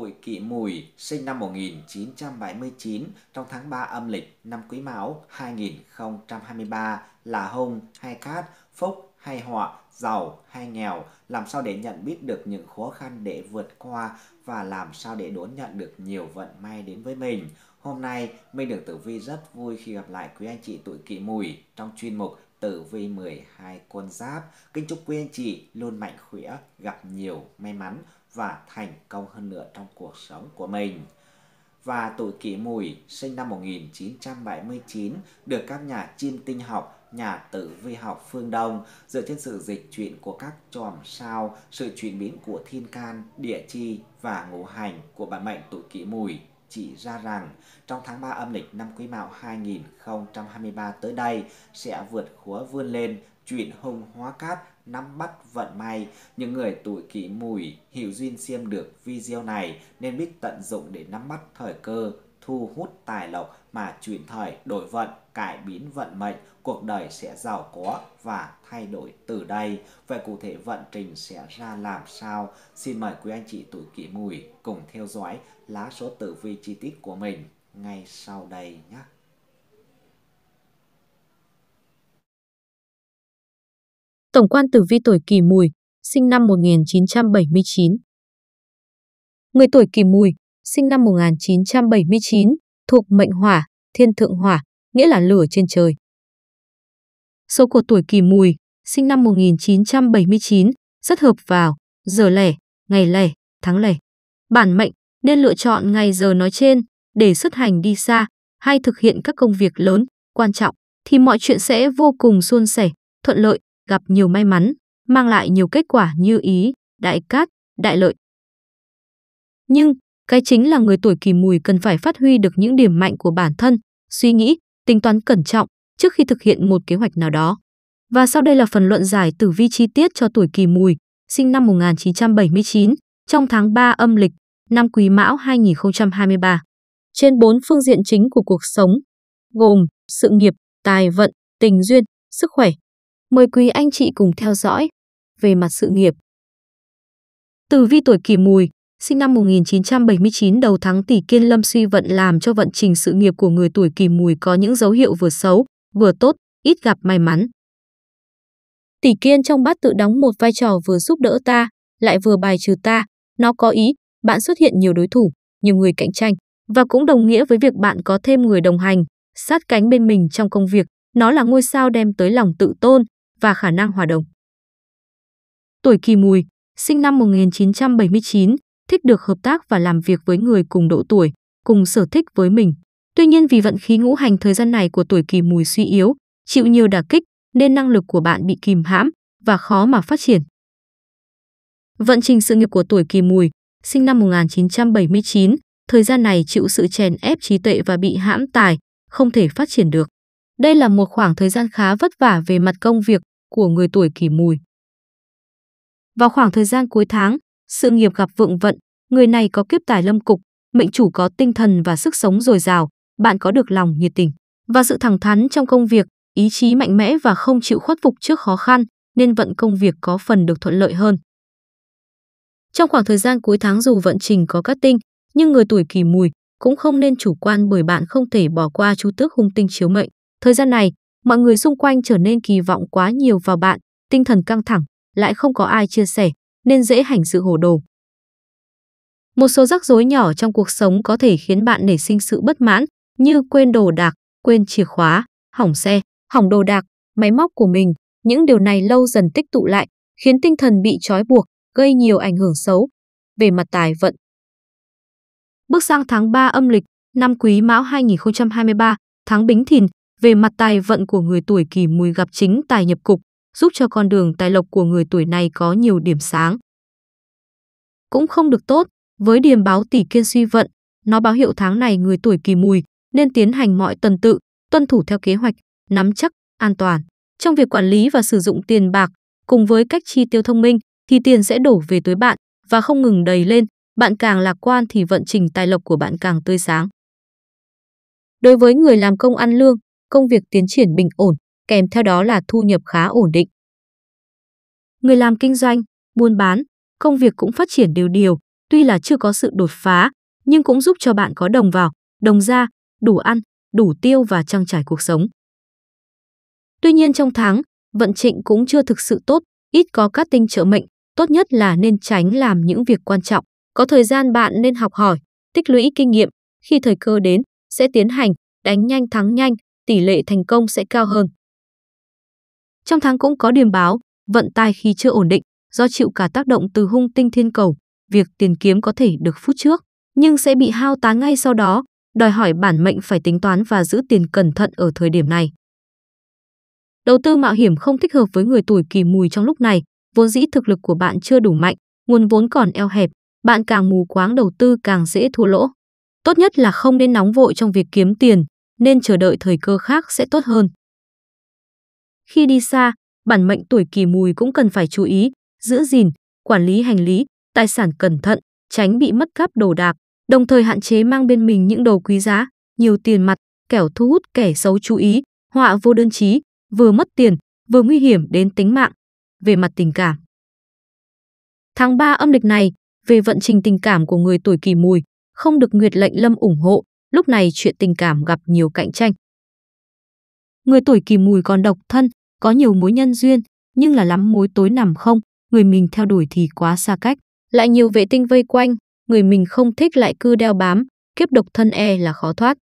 tuổi Kỷ Mùi, sinh năm 1979 trong tháng 3 âm lịch năm Quý Mão 2023 là hung hay cát, phúc hay họa, giàu hay nghèo, làm sao để nhận biết được những khó khăn để vượt qua và làm sao để đón nhận được nhiều vận may đến với mình. Hôm nay, Minh được Tử Vi rất vui khi gặp lại quý anh chị tuổi Kỷ Mùi trong chuyên mục Tử Vi 12 con giáp. Kính chúc quý anh chị luôn mạnh khỏe, gặp nhiều may mắn và thành công hơn nữa trong cuộc sống của mình. Và tuổi kỷ mùi sinh năm 1979 được các nhà chiêm tinh học, nhà tử vi học phương Đông dựa trên sự dịch chuyển của các chòm sao, sự chuyển biến của thiên can, địa chi và ngũ hành của bản mệnh tuổi kỷ mùi chỉ ra rằng trong tháng 3 âm lịch năm Quý Mão 2023 tới đây sẽ vượt khóa vươn lên, chuyển hung hóa cát nắm bắt vận may. Những người tuổi kỷ mùi hiểu duyên xem được video này nên biết tận dụng để nắm bắt thời cơ, thu hút tài lộc mà chuyển thời đổi vận cải biến vận mệnh cuộc đời sẽ giàu có và thay đổi từ đây vậy cụ thể vận trình sẽ ra làm sao xin mời quý anh chị tuổi kỷ mùi cùng theo dõi lá số tử vi chi tiết của mình ngay sau đây nhé Tổng quan tử vi tuổi kỷ mùi, sinh năm 1979. Người tuổi kỷ mùi, sinh năm 1979, thuộc mệnh hỏa, thiên thượng hỏa, nghĩa là lửa trên trời. Số của tuổi kỷ mùi, sinh năm 1979, rất hợp vào giờ lẻ, ngày lẻ, tháng lẻ. Bản mệnh nên lựa chọn ngày giờ nói trên để xuất hành đi xa hay thực hiện các công việc lớn, quan trọng thì mọi chuyện sẽ vô cùng suôn sẻ, thuận lợi, gặp nhiều may mắn, mang lại nhiều kết quả như ý, đại cát, đại lợi. Nhưng, cái chính là người tuổi kỷ mùi cần phải phát huy được những điểm mạnh của bản thân, suy nghĩ, tính toán cẩn trọng trước khi thực hiện một kế hoạch nào đó. Và sau đây là phần luận giải tử vi chi tiết cho tuổi kỷ mùi, sinh năm 1979, trong tháng 3 âm lịch, năm Quý Mão 2023. Trên bốn phương diện chính của cuộc sống, gồm sự nghiệp, tài vận, tình duyên, sức khỏe, Mời quý anh chị cùng theo dõi về mặt sự nghiệp. Tử vi tuổi kỷ mùi, sinh năm 1979 đầu tháng tỷ kiên lâm suy vận làm cho vận trình sự nghiệp của người tuổi kỷ mùi có những dấu hiệu vừa xấu, vừa tốt, ít gặp may mắn. Tỷ kiên trong bát tự đóng một vai trò vừa giúp đỡ ta, lại vừa bài trừ ta, nó có ý bạn xuất hiện nhiều đối thủ, nhiều người cạnh tranh và cũng đồng nghĩa với việc bạn có thêm người đồng hành, sát cánh bên mình trong công việc. Nó là ngôi sao đem tới lòng tự tôn, và khả năng hòa đồng. Tuổi Kỳ Mùi, sinh năm 1979, thích được hợp tác và làm việc với người cùng độ tuổi, cùng sở thích với mình. Tuy nhiên vì vận khí ngũ hành thời gian này của tuổi Kỳ Mùi suy yếu, chịu nhiều đả kích nên năng lực của bạn bị kìm hãm và khó mà phát triển. Vận trình sự nghiệp của tuổi Kỳ Mùi, sinh năm 1979, thời gian này chịu sự chèn ép trí tuệ và bị hãm tài, không thể phát triển được. Đây là một khoảng thời gian khá vất vả về mặt công việc của người tuổi kỷ mùi. Vào khoảng thời gian cuối tháng, sự nghiệp gặp vượng vận, người này có kiếp tài lâm cục, mệnh chủ có tinh thần và sức sống dồi dào, bạn có được lòng nhiệt tình và sự thẳng thắn trong công việc, ý chí mạnh mẽ và không chịu khuất phục trước khó khăn, nên vận công việc có phần được thuận lợi hơn. Trong khoảng thời gian cuối tháng dù vận trình có các tinh, nhưng người tuổi kỷ mùi cũng không nên chủ quan bởi bạn không thể bỏ qua chú tước hung tinh chiếu mệnh. Thời gian này, Mọi người xung quanh trở nên kỳ vọng quá nhiều vào bạn, tinh thần căng thẳng, lại không có ai chia sẻ, nên dễ hành sự hồ đồ. Một số rắc rối nhỏ trong cuộc sống có thể khiến bạn nảy sinh sự bất mãn, như quên đồ đạc, quên chìa khóa, hỏng xe, hỏng đồ đạc, máy móc của mình. Những điều này lâu dần tích tụ lại, khiến tinh thần bị trói buộc, gây nhiều ảnh hưởng xấu về mặt tài vận. Bước sang tháng 3 âm lịch, năm Quý Mão 2023, tháng Bính Thìn, về mặt tài vận của người tuổi kỷ mùi gặp chính tài nhập cục, giúp cho con đường tài lộc của người tuổi này có nhiều điểm sáng. Cũng không được tốt, với điềm báo tỷ kiên suy vận, nó báo hiệu tháng này người tuổi kỷ mùi nên tiến hành mọi tần tự, tuân thủ theo kế hoạch, nắm chắc, an toàn. Trong việc quản lý và sử dụng tiền bạc, cùng với cách chi tiêu thông minh, thì tiền sẽ đổ về tới bạn và không ngừng đầy lên. Bạn càng lạc quan thì vận trình tài lộc của bạn càng tươi sáng. Đối với người làm công ăn lương, công việc tiến triển bình ổn, kèm theo đó là thu nhập khá ổn định. Người làm kinh doanh, buôn bán, công việc cũng phát triển đều đều, tuy là chưa có sự đột phá, nhưng cũng giúp cho bạn có đồng vào, đồng ra, đủ ăn, đủ tiêu và trang trải cuộc sống. Tuy nhiên trong tháng, vận trịnh cũng chưa thực sự tốt, ít có các tinh trợ mệnh, tốt nhất là nên tránh làm những việc quan trọng. Có thời gian bạn nên học hỏi, tích lũy kinh nghiệm, khi thời cơ đến, sẽ tiến hành, đánh nhanh thắng nhanh, tỷ lệ thành công sẽ cao hơn. Trong tháng cũng có điềm báo, vận tài khi chưa ổn định, do chịu cả tác động từ hung tinh thiên cầu, việc tiền kiếm có thể được phút trước, nhưng sẽ bị hao tán ngay sau đó, đòi hỏi bản mệnh phải tính toán và giữ tiền cẩn thận ở thời điểm này. Đầu tư mạo hiểm không thích hợp với người tuổi kỳ mùi trong lúc này, vốn dĩ thực lực của bạn chưa đủ mạnh, nguồn vốn còn eo hẹp, bạn càng mù quáng đầu tư càng dễ thua lỗ. Tốt nhất là không nên nóng vội trong việc kiếm tiền, nên chờ đợi thời cơ khác sẽ tốt hơn. Khi đi xa, bản mệnh tuổi kỷ mùi cũng cần phải chú ý, giữ gìn, quản lý hành lý, tài sản cẩn thận, tránh bị mất cắp đồ đạc, đồng thời hạn chế mang bên mình những đồ quý giá, nhiều tiền mặt, kẻo thu hút kẻ xấu chú ý, họa vô đơn chí, vừa mất tiền, vừa nguy hiểm đến tính mạng. Về mặt tình cảm. Tháng 3 âm lịch này, về vận trình tình cảm của người tuổi kỷ mùi, không được Nguyệt lệnh lâm ủng hộ, lúc này chuyện tình cảm gặp nhiều cạnh tranh. Người tuổi kỷ mùi còn độc thân, có nhiều mối nhân duyên, nhưng là lắm mối tối nằm không, người mình theo đuổi thì quá xa cách. Lại nhiều vệ tinh vây quanh, người mình không thích lại cứ đeo bám, kiếp độc thân e là khó thoát.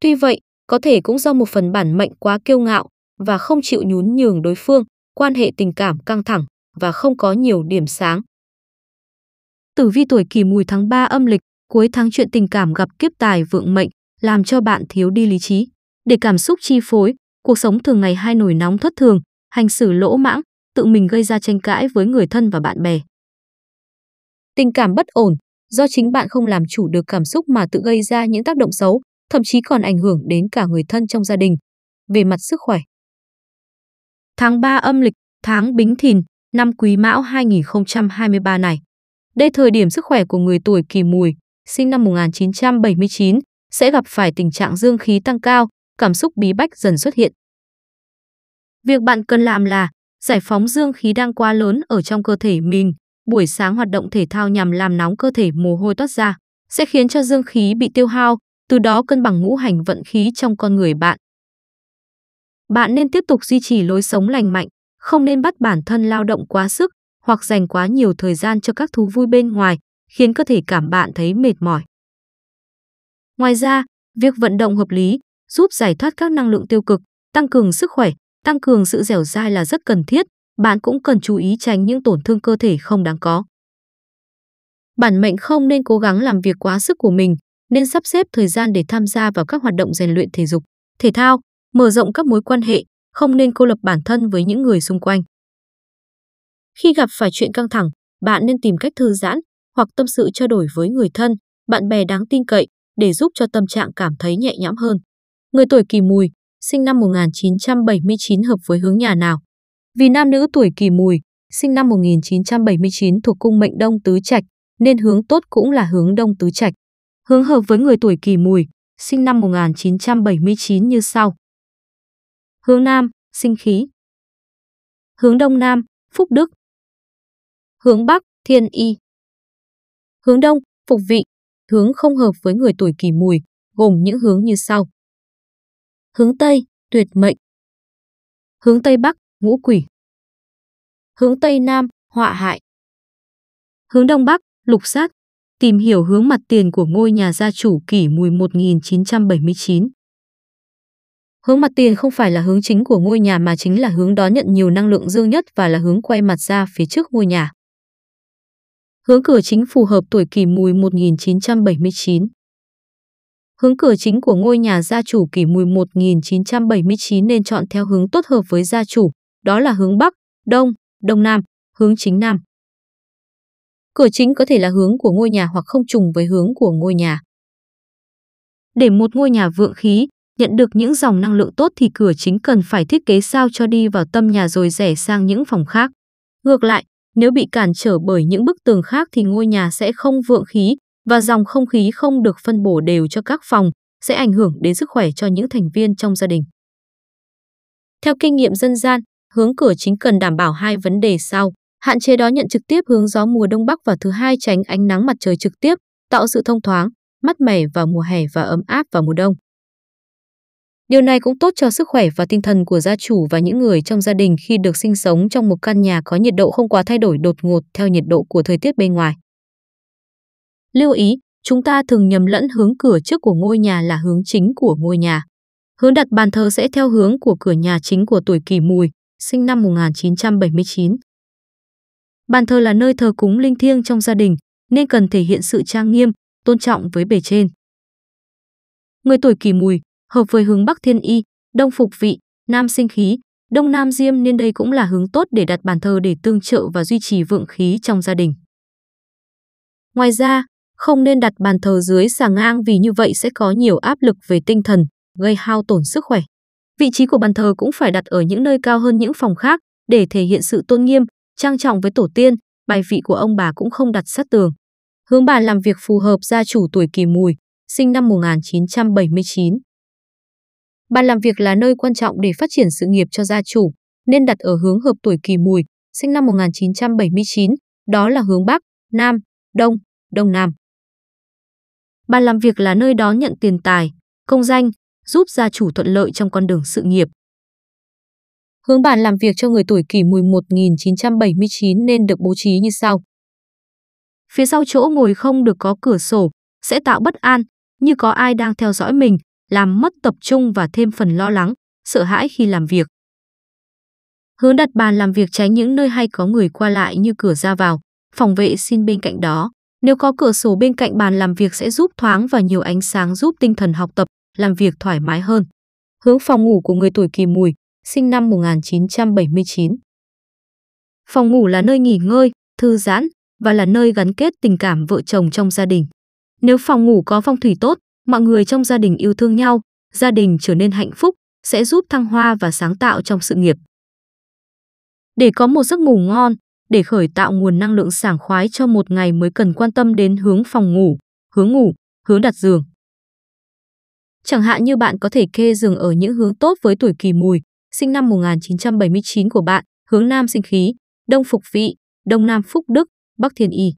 Tuy vậy, có thể cũng do một phần bản mệnh quá kiêu ngạo và không chịu nhún nhường đối phương, quan hệ tình cảm căng thẳng và không có nhiều điểm sáng. Tử vi tuổi kỷ mùi tháng 3 âm lịch Cuối tháng chuyện tình cảm gặp kiếp tài vượng mệnh làm cho bạn thiếu đi lý trí. Để cảm xúc chi phối, cuộc sống thường ngày hay nổi nóng thất thường, hành xử lỗ mãng, tự mình gây ra tranh cãi với người thân và bạn bè. Tình cảm bất ổn, do chính bạn không làm chủ được cảm xúc mà tự gây ra những tác động xấu, thậm chí còn ảnh hưởng đến cả người thân trong gia đình. Về mặt sức khỏe. Tháng 3 âm lịch, tháng Bính Thìn, năm Quý Mão 2023 này. Đây thời điểm sức khỏe của người tuổi Kỷ Mùi sinh năm 1979, sẽ gặp phải tình trạng dương khí tăng cao, cảm xúc bí bách dần xuất hiện. Việc bạn cần làm là giải phóng dương khí đang quá lớn ở trong cơ thể mình, buổi sáng hoạt động thể thao nhằm làm nóng cơ thể mồ hôi toát ra, sẽ khiến cho dương khí bị tiêu hao, từ đó cân bằng ngũ hành vận khí trong con người bạn. Bạn nên tiếp tục duy trì lối sống lành mạnh, không nên bắt bản thân lao động quá sức hoặc dành quá nhiều thời gian cho các thú vui bên ngoài, khiến cơ thể cảm bạn thấy mệt mỏi. Ngoài ra, việc vận động hợp lý giúp giải thoát các năng lượng tiêu cực, tăng cường sức khỏe, tăng cường sự dẻo dai là rất cần thiết, bạn cũng cần chú ý tránh những tổn thương cơ thể không đáng có. Bản mệnh không nên cố gắng làm việc quá sức của mình, nên sắp xếp thời gian để tham gia vào các hoạt động rèn luyện thể dục, thể thao, mở rộng các mối quan hệ, không nên cô lập bản thân với những người xung quanh. Khi gặp phải chuyện căng thẳng, bạn nên tìm cách thư giãn, hoặc tâm sự trao đổi với người thân, bạn bè đáng tin cậy để giúp cho tâm trạng cảm thấy nhẹ nhõm hơn. Người tuổi kỷ mùi, sinh năm 1979 hợp với hướng nhà nào? Vì nam nữ tuổi kỷ mùi, sinh năm 1979 thuộc cung mệnh Đông Tứ Trạch, nên hướng tốt cũng là hướng Đông Tứ Trạch. Hướng hợp với người tuổi kỷ mùi, sinh năm 1979 như sau. Hướng Nam, sinh khí. Hướng Đông Nam, Phúc Đức. Hướng Bắc, Thiên Y. Hướng đông, phục vị, hướng không hợp với người tuổi kỷ mùi, gồm những hướng như sau. Hướng Tây, tuyệt mệnh. Hướng Tây Bắc, ngũ quỷ. Hướng Tây Nam, họa hại. Hướng Đông Bắc, lục sát. Tìm hiểu hướng mặt tiền của ngôi nhà gia chủ kỷ mùi 1979. Hướng mặt tiền không phải là hướng chính của ngôi nhà mà chính là hướng đón nhận nhiều năng lượng dương nhất và là hướng quay mặt ra phía trước ngôi nhà. Hướng cửa chính phù hợp tuổi kỷ mùi 1979. Hướng cửa chính của ngôi nhà gia chủ kỷ mùi 1979 nên chọn theo hướng tốt hợp với gia chủ, đó là hướng Bắc, Đông, Đông Nam, hướng chính Nam. Cửa chính có thể là hướng của ngôi nhà hoặc không trùng với hướng của ngôi nhà. Để một ngôi nhà vượng khí, nhận được những dòng năng lượng tốt thì cửa chính cần phải thiết kế sao cho đi vào tâm nhà rồi rẻ sang những phòng khác. Ngược lại, nếu bị cản trở bởi những bức tường khác thì ngôi nhà sẽ không vượng khí và dòng không khí không được phân bổ đều cho các phòng sẽ ảnh hưởng đến sức khỏe cho những thành viên trong gia đình. Theo kinh nghiệm dân gian, hướng cửa chính cần đảm bảo hai vấn đề sau. Hạn chế đó nhận trực tiếp hướng gió mùa đông bắc và thứ hai tránh ánh nắng mặt trời trực tiếp, tạo sự thông thoáng, mát mẻ vào mùa hè và ấm áp vào mùa đông. Điều này cũng tốt cho sức khỏe và tinh thần của gia chủ và những người trong gia đình khi được sinh sống trong một căn nhà có nhiệt độ không quá thay đổi đột ngột theo nhiệt độ của thời tiết bên ngoài. Lưu ý, chúng ta thường nhầm lẫn hướng cửa trước của ngôi nhà là hướng chính của ngôi nhà. Hướng đặt bàn thờ sẽ theo hướng của cửa nhà chính của tuổi kỷ mùi, sinh năm 1979. Bàn thờ là nơi thờ cúng linh thiêng trong gia đình, nên cần thể hiện sự trang nghiêm, tôn trọng với bề trên. Người tuổi kỷ mùi hợp với hướng Bắc Thiên Y, Đông Phục Vị, Nam Sinh Khí, Đông Nam Diêm nên đây cũng là hướng tốt để đặt bàn thờ để tương trợ và duy trì vượng khí trong gia đình. Ngoài ra, không nên đặt bàn thờ dưới xà ngang vì như vậy sẽ có nhiều áp lực về tinh thần, gây hao tổn sức khỏe. Vị trí của bàn thờ cũng phải đặt ở những nơi cao hơn những phòng khác để thể hiện sự tôn nghiêm, trang trọng với tổ tiên, bài vị của ông bà cũng không đặt sát tường. Hướng bà làm việc phù hợp gia chủ tuổi kỷ mùi, sinh năm 1979. Bàn làm việc là nơi quan trọng để phát triển sự nghiệp cho gia chủ, nên đặt ở hướng hợp tuổi kỷ mùi, sinh năm 1979, đó là hướng Bắc, Nam, Đông, Đông Nam. Bàn làm việc là nơi đó nhận tiền tài, công danh, giúp gia chủ thuận lợi trong con đường sự nghiệp. Hướng bàn làm việc cho người tuổi kỷ mùi 1979 nên được bố trí như sau. Phía sau chỗ ngồi không được có cửa sổ, sẽ tạo bất an, như có ai đang theo dõi mình, làm mất tập trung và thêm phần lo lắng, sợ hãi khi làm việc. Hướng đặt bàn làm việc tránh những nơi hay có người qua lại như cửa ra vào, phòng vệ Xin bên cạnh đó. Nếu có cửa sổ bên cạnh bàn làm việc sẽ giúp thoáng và nhiều ánh sáng giúp tinh thần học tập, làm việc thoải mái hơn. Hướng phòng ngủ của người tuổi kỷ mùi, sinh năm 1979. Phòng ngủ là nơi nghỉ ngơi, thư giãn và là nơi gắn kết tình cảm vợ chồng trong gia đình. Nếu phòng ngủ có phong thủy tốt, mọi người trong gia đình yêu thương nhau, gia đình trở nên hạnh phúc sẽ giúp thăng hoa và sáng tạo trong sự nghiệp. Để có một giấc ngủ ngon, để khởi tạo nguồn năng lượng sảng khoái cho một ngày mới cần quan tâm đến hướng phòng ngủ, hướng ngủ, hướng đặt giường. Chẳng hạn như bạn có thể kê giường ở những hướng tốt với tuổi kỳ mùi, sinh năm 1979 của bạn, hướng Nam sinh khí, Đông Phục Vị, Đông Nam Phúc Đức, Bắc Thiên Y.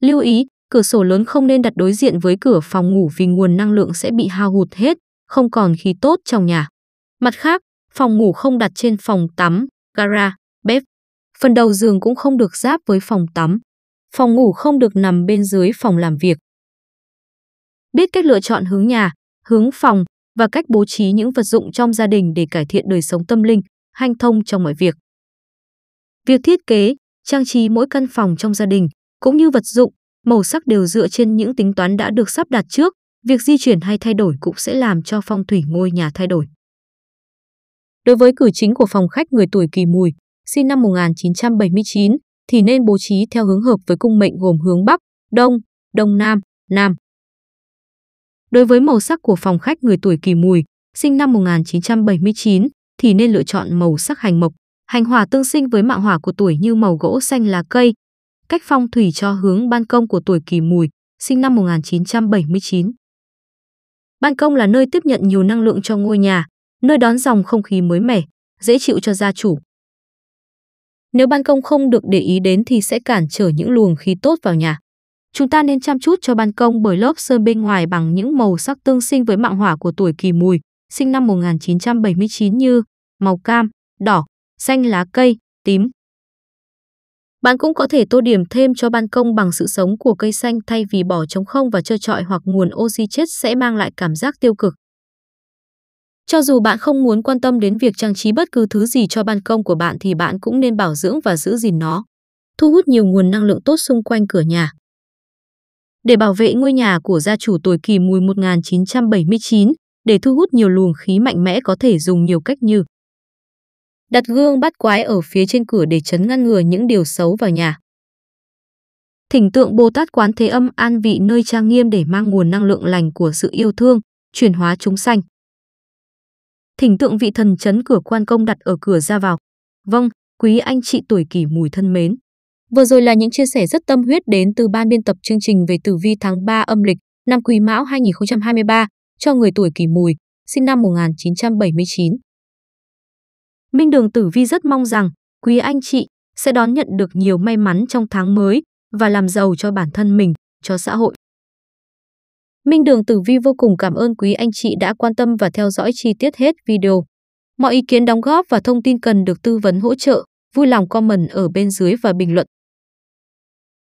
Lưu ý, Cửa sổ lớn không nên đặt đối diện với cửa phòng ngủ vì nguồn năng lượng sẽ bị hao hụt hết, không còn khí tốt trong nhà. Mặt khác, phòng ngủ không đặt trên phòng tắm, gara, bếp. Phần đầu giường cũng không được giáp với phòng tắm. Phòng ngủ không được nằm bên dưới phòng làm việc. Biết cách lựa chọn hướng nhà, hướng phòng và cách bố trí những vật dụng trong gia đình để cải thiện đời sống tâm linh, hanh thông trong mọi việc. Việc thiết kế, trang trí mỗi căn phòng trong gia đình cũng như vật dụng màu sắc đều dựa trên những tính toán đã được sắp đặt trước, việc di chuyển hay thay đổi cũng sẽ làm cho phong thủy ngôi nhà thay đổi. Đối với cử chính của phòng khách người tuổi Kỷ Mùi, sinh năm 1979 thì nên bố trí theo hướng hợp với cung mệnh gồm hướng Bắc, Đông, Đông Nam, Nam. Đối với màu sắc của phòng khách người tuổi Kỷ Mùi, sinh năm 1979 thì nên lựa chọn màu sắc hành mộc. Hành hỏa tương sinh với mạng hỏa của tuổi như màu gỗ xanh là cây, cách phong thủy cho hướng ban công của tuổi kỷ mùi, sinh năm 1979. Ban công là nơi tiếp nhận nhiều năng lượng cho ngôi nhà, nơi đón dòng không khí mới mẻ, dễ chịu cho gia chủ. Nếu ban công không được để ý đến thì sẽ cản trở những luồng khí tốt vào nhà. Chúng ta nên chăm chút cho ban công bởi lớp sơn bên ngoài bằng những màu sắc tương sinh với mạng hỏa của tuổi kỷ mùi, sinh năm 1979 như màu cam, đỏ, xanh lá cây, tím, bạn cũng có thể tô điểm thêm cho ban công bằng sự sống của cây xanh thay vì bỏ trống không và trơ trọi hoặc nguồn oxy chết sẽ mang lại cảm giác tiêu cực. Cho dù bạn không muốn quan tâm đến việc trang trí bất cứ thứ gì cho ban công của bạn thì bạn cũng nên bảo dưỡng và giữ gìn nó, thu hút nhiều nguồn năng lượng tốt xung quanh cửa nhà. Để bảo vệ ngôi nhà của gia chủ tuổi kỷ mùi 1979, để thu hút nhiều luồng khí mạnh mẽ có thể dùng nhiều cách như đặt gương bắt quái ở phía trên cửa để chấn ngăn ngừa những điều xấu vào nhà. Thỉnh tượng Bồ Tát Quán Thế Âm an vị nơi trang nghiêm để mang nguồn năng lượng lành của sự yêu thương, chuyển hóa chúng sanh. Thỉnh tượng vị thần chấn cửa quan công đặt ở cửa ra vào. Vâng, quý anh chị tuổi kỷ mùi thân mến. Vừa rồi là những chia sẻ rất tâm huyết đến từ ban biên tập chương trình về tử vi tháng 3 âm lịch năm Quý Mão 2023 cho người tuổi kỷ mùi, sinh năm 1979. Minh Đường Tử Vi rất mong rằng quý anh chị sẽ đón nhận được nhiều may mắn trong tháng mới và làm giàu cho bản thân mình, cho xã hội. Minh Đường Tử Vi vô cùng cảm ơn quý anh chị đã quan tâm và theo dõi chi tiết hết video. Mọi ý kiến đóng góp và thông tin cần được tư vấn hỗ trợ, vui lòng comment ở bên dưới và bình luận.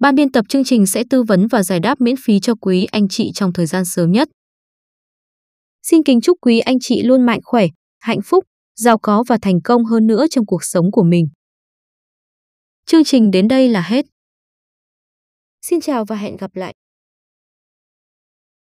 Ban biên tập chương trình sẽ tư vấn và giải đáp miễn phí cho quý anh chị trong thời gian sớm nhất. Xin kính chúc quý anh chị luôn mạnh khỏe, hạnh phúc giàu có và thành công hơn nữa trong cuộc sống của mình. Chương trình đến đây là hết. Xin chào và hẹn gặp lại.